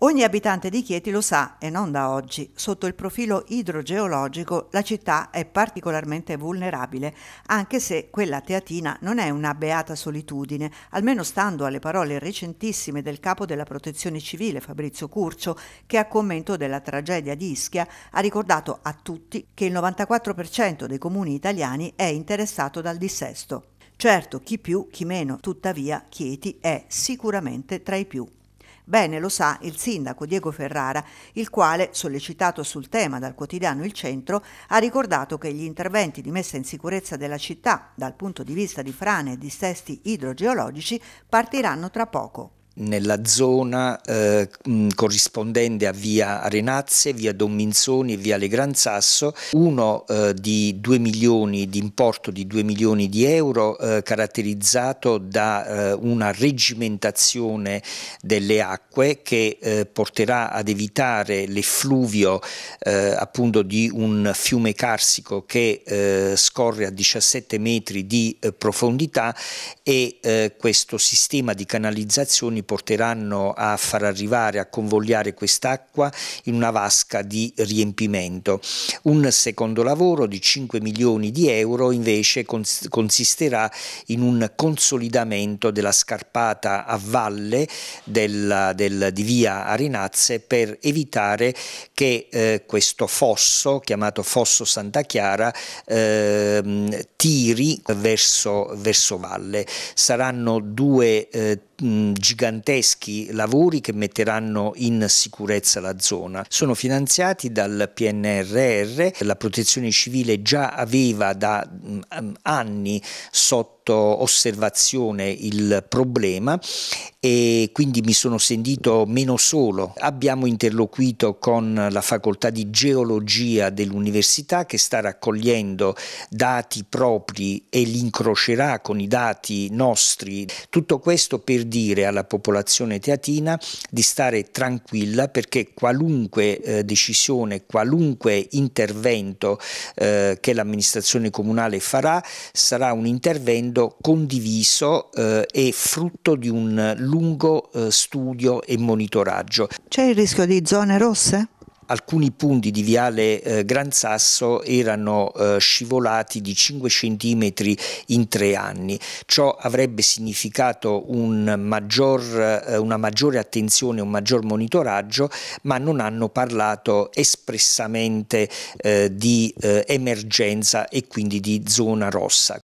Ogni abitante di Chieti lo sa, e non da oggi, sotto il profilo idrogeologico la città è particolarmente vulnerabile, anche se quella teatina non è una beata solitudine, almeno stando alle parole recentissime del capo della protezione civile Fabrizio Curcio, che a commento della tragedia di Ischia ha ricordato a tutti che il 94% dei comuni italiani è interessato dal dissesto. Certo, chi più, chi meno, tuttavia Chieti è sicuramente tra i più Bene lo sa il sindaco Diego Ferrara, il quale, sollecitato sul tema dal quotidiano Il Centro, ha ricordato che gli interventi di messa in sicurezza della città dal punto di vista di frane e dissesti idrogeologici partiranno tra poco nella zona eh, mh, corrispondente a via Renazze, via Don Minzoni e via Le Gran Sasso, uno eh, di 2 milioni di importo di 2 milioni di euro eh, caratterizzato da eh, una regimentazione delle acque che eh, porterà ad evitare l'effluvio eh, appunto di un fiume carsico che scorre a 17 metri di profondità e questo sistema di canalizzazioni porteranno a far arrivare, a convogliare quest'acqua in una vasca di riempimento. Un secondo lavoro di 5 milioni di euro invece cons consisterà in un consolidamento della scarpata a valle della, del, di via Arenazze per evitare che eh, questo fosso, chiamato Fosso Santa Chiara, eh, tiri verso, verso valle. Saranno due eh, giganteschi lavori che metteranno in sicurezza la zona. Sono finanziati dal PNRR, la protezione civile già aveva da anni sotto sotto osservazione il problema e quindi mi sono sentito meno solo. Abbiamo interloquito con la facoltà di geologia dell'università che sta raccogliendo dati propri e li incrocerà con i dati nostri. Tutto questo per dire alla popolazione teatina di stare tranquilla perché qualunque eh, decisione, qualunque intervento eh, che l'amministrazione comunale farà sarà un intervento accordo condiviso eh, e frutto di un lungo eh, studio e monitoraggio. C'è il rischio di zone rosse? alcuni punti di viale eh, Gran Sasso erano eh, scivolati di 5 cm in tre anni. Ciò avrebbe significato un maggior, eh, una maggiore attenzione, un maggior monitoraggio, ma non hanno parlato espressamente eh, di eh, emergenza e quindi di zona rossa.